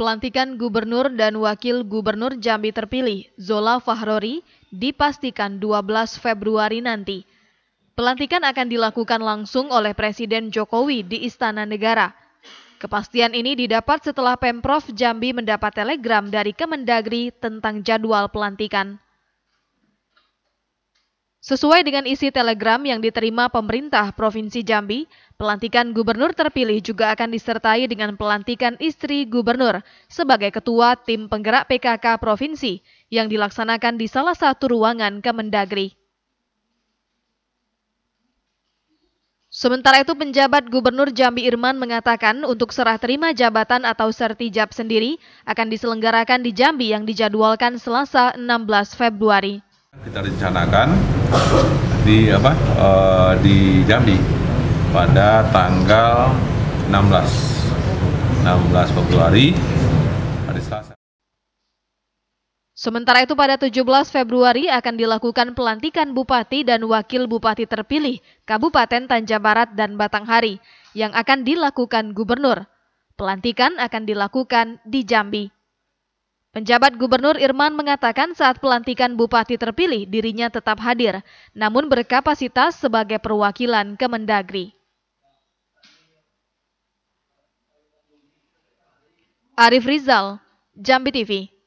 Pelantikan gubernur dan wakil gubernur Jambi terpilih, Zola Fahrori, dipastikan 12 Februari nanti. Pelantikan akan dilakukan langsung oleh Presiden Jokowi di Istana Negara. Kepastian ini didapat setelah Pemprov Jambi mendapat telegram dari Kemendagri tentang jadwal pelantikan. Sesuai dengan isi telegram yang diterima pemerintah Provinsi Jambi, pelantikan gubernur terpilih juga akan disertai dengan pelantikan istri gubernur sebagai ketua tim penggerak PKK Provinsi yang dilaksanakan di salah satu ruangan Kemendagri. Sementara itu penjabat Gubernur Jambi Irman mengatakan untuk serah terima jabatan atau sertijab sendiri akan diselenggarakan di Jambi yang dijadwalkan Selasa 16 Februari. Kita rencanakan di apa e, di Jambi pada tanggal 16 16 Februari hari Selasa. Sementara itu pada 17 Februari akan dilakukan pelantikan bupati dan wakil bupati terpilih Kabupaten Tanjung Barat dan Batanghari yang akan dilakukan gubernur. Pelantikan akan dilakukan di Jambi. Penjabat Gubernur Irman mengatakan saat pelantikan bupati terpilih dirinya tetap hadir, namun berkapasitas sebagai perwakilan Kemendagri. Arif Rizal, Jambi TV.